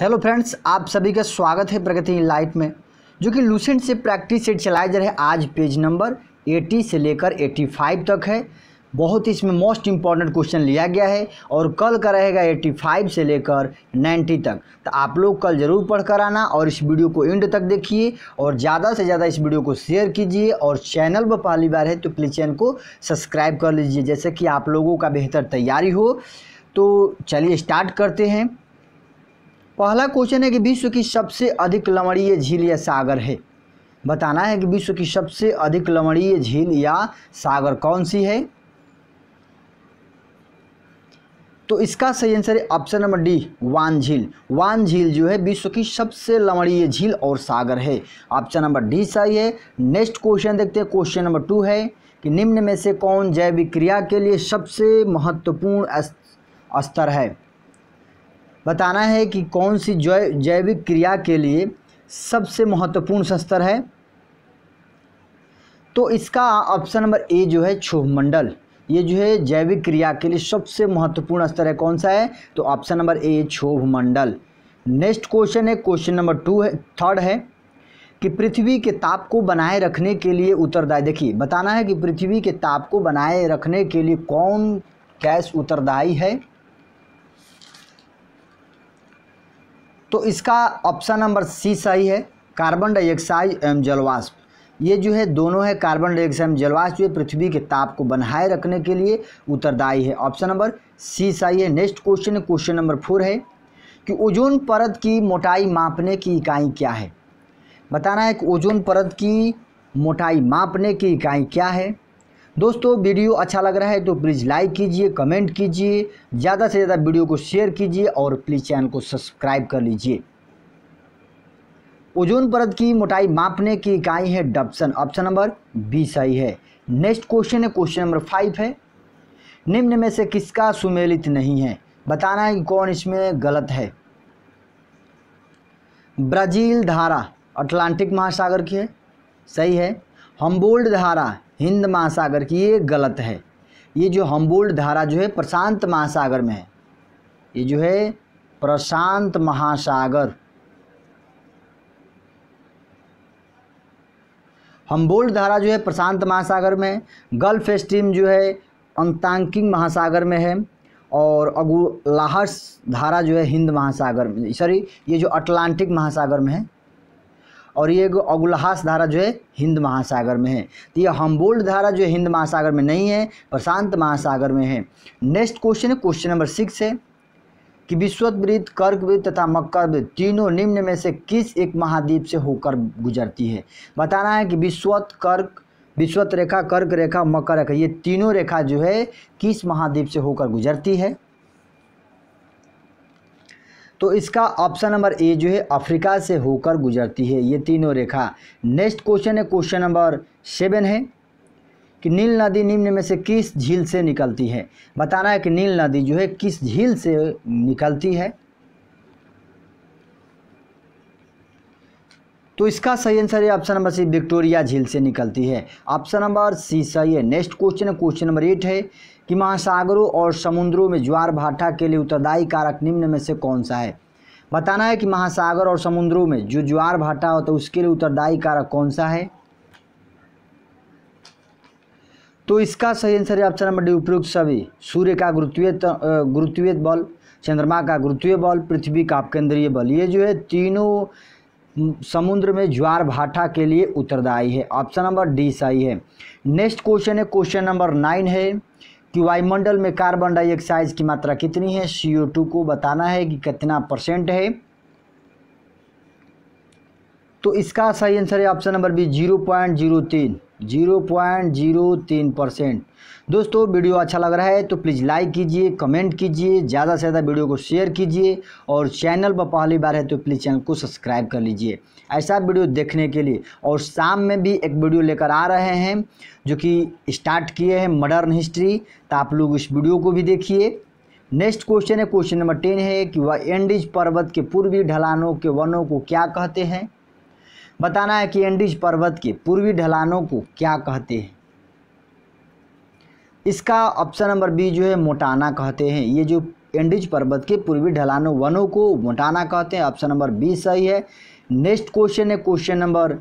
hello friends आप सभी का स्वागत है प्रगति लाइफ में जो कि लूसेंट से प्रैक्टिस सेट चलाए जा रहे आज पेज नंबर 80 से लेकर 85 तक है बहुत ही इसमें मोस्ट इम्पॉर्टेंट क्वेश्चन लिया गया है और कल का रहेगा 85 से लेकर 90 तक तो आप लोग कल ज़रूर पढ़ कर आना और इस वीडियो को एंड तक देखिए और ज़्यादा से ज़्यादा इस वीडियो को शेयर कीजिए और चैनल पर पहली बार है तो प्लीज़ चैनल को सब्सक्राइब कर लीजिए जैसे कि आप लोगों का बेहतर तैयारी हो तो चलिए स्टार्ट करते हैं पहला क्वेश्चन है कि विश्व की सबसे अधिक लवणीय झील या सागर है बताना है कि विश्व की सबसे अधिक लवणीय झील या सागर कौन सी है तो इसका सही आंसर है ऑप्शन नंबर डी वान झील वान झील जो है विश्व की सबसे लवणीय झील और सागर है ऑप्शन नंबर डी सही है नेक्स्ट क्वेश्चन देखते हैं क्वेश्चन नंबर टू है कि निम्न में से कौन जैविक क्रिया के लिए सबसे महत्वपूर्ण स्तर है बताना है कि कौन सी जैव जैविक क्रिया के लिए सबसे महत्वपूर्ण स्तर है तो इसका ऑप्शन नंबर ए जो है मंडल ये जो है जैविक क्रिया के लिए सबसे महत्वपूर्ण स्तर है कौन सा है तो ऑप्शन नंबर ए मंडल नेक्स्ट क्वेश्चन है क्वेश्चन नंबर टू है थर्ड है कि पृथ्वी के ताप को बनाए रखने के लिए उत्तरदायी देखिए बताना है कि पृथ्वी के ताप को बनाए रखने के लिए कौन गैस उत्तरदायी है तो इसका ऑप्शन नंबर सी सही है कार्बन डाइऑक्साइड एवं जलवाष्प ये जो है दोनों है कार्बन डाइऑक्साइड एवं जलवाष्प जो पृथ्वी के ताप को बनाए रखने के लिए उत्तरदायी है ऑप्शन नंबर सी सही है next question question number four है कि ओजोन परत की मोटाई मापने की इकाई क्या है बताना है कि ओजोन परत की मोटाई मापने की इकाई क्या है दोस्तों वीडियो अच्छा लग रहा है तो प्लीज़ लाइक कीजिए कमेंट कीजिए ज़्यादा से ज़्यादा वीडियो को शेयर कीजिए और प्लीज़ चैनल को सब्सक्राइब कर लीजिए ओजोन परत की मोटाई मापने की इकाई है डब्सन ऑप्शन नंबर बी सही है नेक्स्ट क्वेश्चन है क्वेश्चन नंबर फाइव है निम्न में से किसका सुमेलित नहीं है बताना है कि कौन इसमें गलत है ब्राज़ील धारा अटलांटिक महासागर की है सही है हम्बोल्ड धारा हिंद महासागर की ये गलत है ये जो हम्बोल्ड धारा जो है प्रशांत महासागर में है ये जो है प्रशांत महासागर हम्बोल्ड धारा जो है प्रशांत महासागर में गल्फ स्ट्रीम जो है अंतांकिंग महासागर में है और अगुलाहस धारा जो है हिंद महासागर में सॉरी ये जो अटलांटिक महासागर में है और ये अगुलहास धारा जो है हिंद महासागर में है तो ये हम्बोल्ड धारा जो हिंद महासागर में नहीं है प्रशांत महासागर में है नेक्स्ट क्वेश्चन है क्वेश्चन नंबर सिक्स है कि विश्ववृत्त कर्क वृत्त तथा मकर तीनों निम्न में से किस एक महाद्वीप से होकर गुजरती है बताना है कि विश्वत कर्क विश्वत रेखा कर्क रेखा मकर रेखा ये तीनों रेखा जो है किस महाद्वीप से होकर गुजरती है तो इसका ऑप्शन नंबर ए जो है अफ्रीका से होकर गुजरती है ये तीनों रेखा नेक्स्ट क्वेश्चन है क्वेश्चन नंबर सेवन है कि नील नदी निम्न में से किस झील से निकलती है बताना है कि नील नदी जो है किस झील से निकलती है तो इसका सही आंसर है ऑप्शन नंबर सी विक्टोरिया झील से निकलती है ऑप्शन नंबर सी सही है next question question number eight है कि महासागरों और समुद्रों में ज्वार भाटा के लिए उत्तरदायी कारक निम्न में से कौन सा है बताना है कि महासागर और समुद्रों में जो ज्वार भाटा होता तो है उसके लिए उत्तरदायी कारक कौन सा है तो इसका सही आंसर है ऑप्शन नंबर डी उपयुक्त सभी सूर्य का गुरुत्वीय गुरुत्वीय बल चंद्रमा का गुरुत्वीय बल पृथ्वी का अपकेंद्रीय बल ये जो है तीनों समुद्र में ज्वार भाटा के लिए उत्तरदायी है ऑप्शन नंबर डी सही है नेक्स्ट क्वेश्चन है क्वेश्चन नंबर नाइन है कि वायुमंडल में कार्बन डाइऑक्साइड की मात्रा कितनी है सीओ को बताना है कि कितना परसेंट है तो इसका सही आंसर है option number B zero point zero तीन जीरो पॉइंट जीरो तीन परसेंट दोस्तों वीडियो अच्छा लग रहा है तो प्लीज़ लाइक कीजिए कमेंट कीजिए ज़्यादा से ज़्यादा वीडियो को शेयर कीजिए और चैनल पर पहली बार है तो प्लीज़ चैनल को सब्सक्राइब कर लीजिए ऐसा वीडियो देखने के लिए और शाम में भी एक वीडियो लेकर आ रहे हैं जो कि स्टार्ट किए हैं मॉडर्न हिस्ट्री तो आप लोग इस वीडियो को भी देखिए नेक्स्ट क्वेश्चन है क्वेश्चन नंबर टेन है कि वह एंडिज पर्वत के पूर्वी ढलानों के वनों को क्या कहते हैं बताना है कि एंडीज पर्वत के पूर्वी ढलानों को क्या कहते हैं इसका ऑप्शन नंबर बी जो है मोटाना कहते हैं ये जो एंडीज पर्वत के पूर्वी ढलानों वनों को मोटाना कहते हैं ऑप्शन नंबर बी सही है नेक्स्ट क्वेश्चन है क्वेश्चन नंबर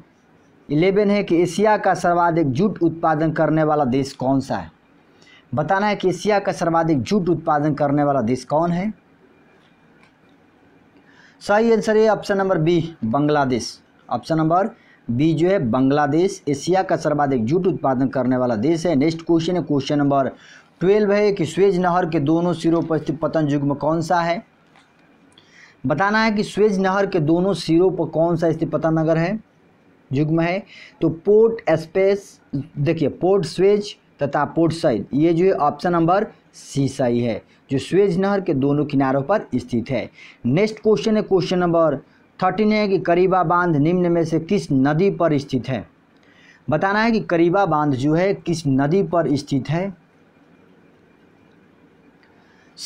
इलेवन है कि एशिया का सर्वाधिक जूट उत्पादन करने वाला देश कौन सा है बताना है कि एशिया का सर्वाधिक जूट उत्पादन करने वाला देश कौन है सही आंसर है option number B Bangladesh option number B जो है बांग्लादेश एशिया का सर्वाधिक जूट उत्पादन करने वाला देश है नेक्स्ट क्वेश्चन है क्वेश्चन नंबर ट्वेल्व है कि स्वेज नहर के दोनों सिरों पर स्थित पतन युग्म कौन सा है बताना है कि स्वेज नहर के दोनों सिरों पर कौन सा स्थित पतन नगर है युग्म है तो पोर्ट स्पेस देखिए पोर्ट स्वेज तथा पोर्ट साइड ये जो है ऑप्शन नंबर सी सही है जो स्वेज नहर के दोनों किनारों पर स्थित है नेक्स्ट क्वेश्चन है क्वेश्चन नंबर थर्टीन है कि करीबा बांध निम्न में से किस नदी पर स्थित है बताना है कि करीबा बांध जो है किस नदी पर स्थित है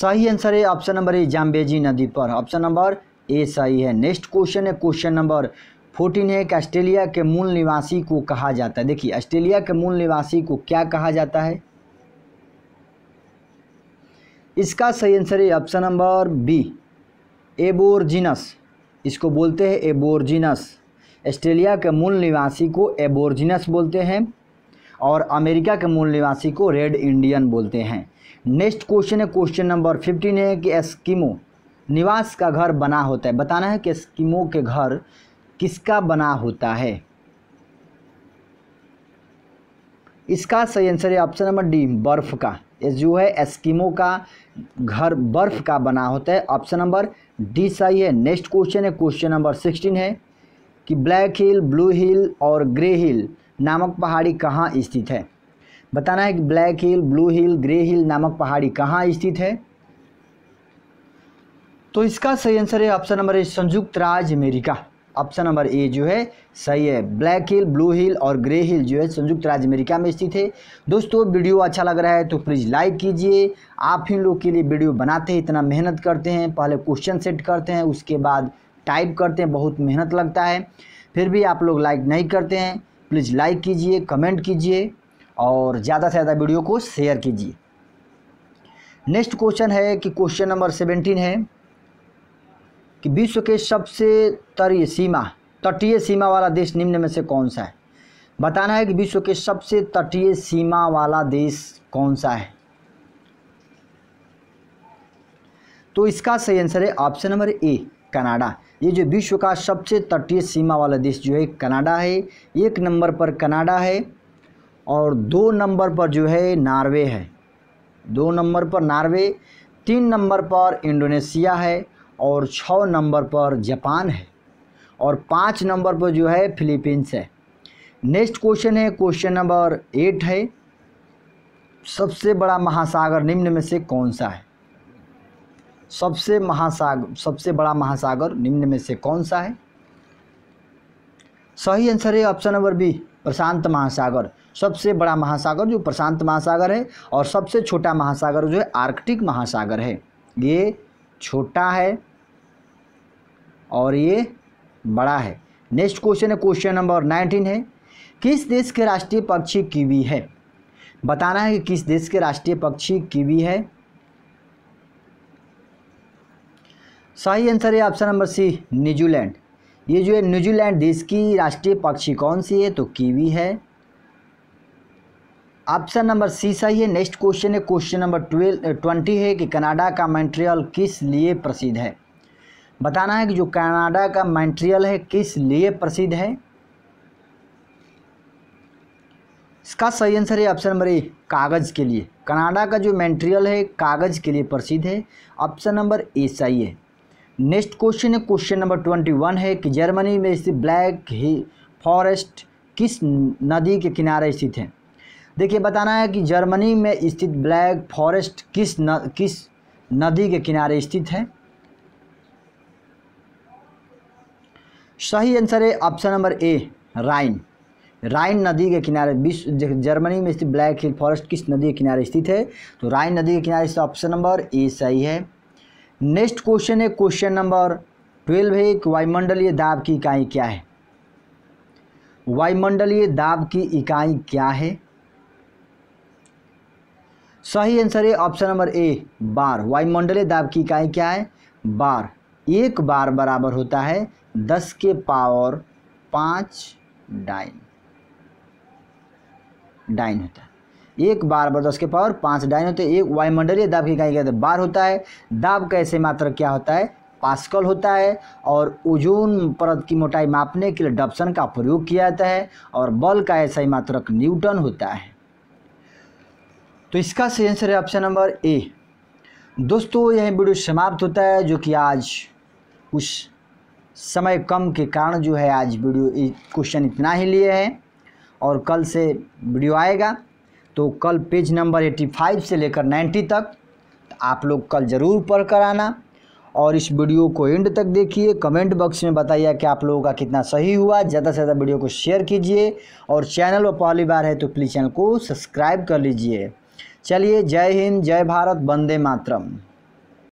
सही आंसर है ऑप्शन नंबर ए जाम्बेजी नदी पर ऑप्शन नंबर ए सही है नेक्स्ट क्वेश्चन है क्वेश्चन नंबर फोर्टीन है कि ऑस्ट्रेलिया के मूल निवासी को कहा जाता है देखिए ऑस्ट्रेलिया के मूल निवासी को क्या कहा जाता है इसका सही आंसर है ऑप्शन नंबर बी एबोरजिनस इसको बोलते हैं एबोरजिनस ऑस्ट्रेलिया के मूल निवासी को एबोरजिनस बोलते हैं और अमेरिका के मूल निवासी को रेड इंडियन बोलते हैं नेक्स्ट क्वेश्चन है क्वेश्चन नंबर फिफ्टीन है कि एस्किमो निवास का घर बना होता है बताना है कि एस्किमो के घर किसका बना होता है इसका सही आंसर है ऑप्शन नंबर डी बर्फ़ का जो है एस्किमो का घर बर्फ का बना होता है ऑप्शन नंबर डी सही है नेक्स्ट क्वेश्चन है क्वेश्चन नंबर सिक्सटीन है कि ब्लैक हिल ब्लू हिल और ग्रे हिल नामक पहाड़ी कहाँ स्थित है बताना है कि black hill blue hill grey hill नामक पहाड़ी कहाँ स्थित है तो इसका सही आंसर है ऑप्शन नंबर ए संयुक्त राज्य अमेरिका ऑप्शन नंबर ए जो है सही है ब्लैक हिल ब्लू हिल और ग्रे हिल जो है संयुक्त राज्य अमेरिका में स्थित है दोस्तों वीडियो अच्छा लग रहा है तो प्लीज़ लाइक कीजिए आप ही लोग के लिए वीडियो बनाते हैं इतना मेहनत करते हैं पहले क्वेश्चन सेट करते हैं उसके बाद टाइप करते हैं बहुत मेहनत लगता है फिर भी आप लोग लाइक नहीं करते हैं प्लीज़ लाइक कीजिए कमेंट कीजिए और ज़्यादा से ज़्यादा वीडियो को शेयर कीजिए नेक्स्ट क्वेश्चन है कि क्वेश्चन नंबर सेवेंटीन है कि विश्व के सबसे तरीय सीमा तटीय सीमा वाला देश निम्न में से कौन सा है बताना है कि विश्व के सबसे तटीय सीमा वाला देश कौन सा है तो इसका सही आंसर है ऑप्शन नंबर ए कनाडा ये जो विश्व का सबसे तटीय सीमा वाला देश जो है कनाडा है एक नंबर पर कनाडा है और दो नंबर पर जो है नार्वे है दो नंबर पर नार्वे तीन नंबर पर इंडोनेशिया है और छः नंबर पर जापान है और पाँच नंबर पर जो है फिलीपींस है नेक्स्ट क्वेश्चन है क्वेश्चन नंबर एट है सबसे बड़ा महासागर निम्न में से कौन सा है सबसे महासागर सबसे बड़ा महासागर निम्न में से कौन सा है सही आंसर है ऑप्शन नंबर बी प्रशांत महासागर सबसे बड़ा महासागर जो प्रशांत महासागर है और सबसे छोटा महासागर जो है आर्कटिक महासागर है ये छोटा है और ये बड़ा है नेक्स्ट क्वेश्चन है क्वेश्चन नंबर नाइनटीन है किस देश के राष्ट्रीय पक्षी कीवी है बताना है कि किस देश के राष्ट्रीय पक्षी कीवी है सही आंसर है ऑप्शन नंबर सी न्यूजीलैंड ये जो है न्यूजीलैंड देश की राष्ट्रीय पक्षी कौन सी है तो कीवी है ऑप्शन नंबर सी सही है नेक्स्ट क्वेश्चन है क्वेश्चन नंबर ट्वेल्व ट्वेंटी है कि कनाडा का मेंट्रियल किस लिए प्रसिद्ध है बताना है कि जो कनाडा का मैंट्रियल है किस लिए प्रसिद्ध है इसका सही आंसर है ऑप्शन नंबर ए कागज़ के लिए कनाडा का जो मैंट्रियल है कागज़ के लिए प्रसिद्ध है ऑप्शन नंबर ए सही है नेक्स्ट क्वेश्चन है क्वेश्चन नंबर ट्वेंटी वन है कि जर्मनी में स्थित ब्लैक ही फॉरेस्ट किस नदी के किनारे स्थित है देखिए बताना है कि जर्मनी में स्थित ब्लैक फॉरेस्ट किस न, किस नदी के किनारे स्थित है सही आंसर है ऑप्शन नंबर ए राइन राइन नदी के किनारे विश्व जर्मनी में स्थित ब्लैक हिल फॉरेस्ट किस नदी के किनारे स्थित है तो राइन नदी के किनारे स्थित ऑप्शन नंबर ए सही है नेक्स्ट क्वेश्चन है क्वेश्चन नंबर ट्वेल्व है कि वायुमंडलीय दाब की इकाई क्या है वायुमंडलीय दाब की इकाई क्या है सही आंसर है ऑप्शन नंबर ए बार वायुमंडलीय दाब की इकाई क्या है बार एक बार बराबर होता है दस के पावर पाँच डाइन डाइन होता है एक बार बार दस के पावर पाँच डाइन होते हैं एक वायुमंडलीय दाब की इकाई कहते हैं बार होता है दाब का ऐसे मात्र क्या होता है पास्कल होता है और ओजोन परत की मोटाई मापने के लिए डब्सन का प्रयोग किया जाता है और बल का ऐसा ही मात्रक न्यूटन होता है तो इसका सही आंसर है ऑप्शन नंबर ए दोस्तों यह वीडियो समाप्त होता है जो कि आज कुछ समय कम के कारण जो है आज वीडियो क्वेश्चन इतना ही लिए हैं और कल से वीडियो आएगा तो कल पेज नंबर एट्टी फाइव से लेकर नाइन्टी तक तो आप लोग कल ज़रूर पढ़ कर आना और इस वीडियो को एंड तक देखिए कमेंट बॉक्स में बताइए कि आप लोगों का कितना सही हुआ ज़्यादा से ज़्यादा वीडियो को शेयर कीजिए और चैनल पर पहली बार है तो प्लीज़ चैनल को सब्सक्राइब कर लीजिए चलिए जय हिंद जय भारत वंदे मातरम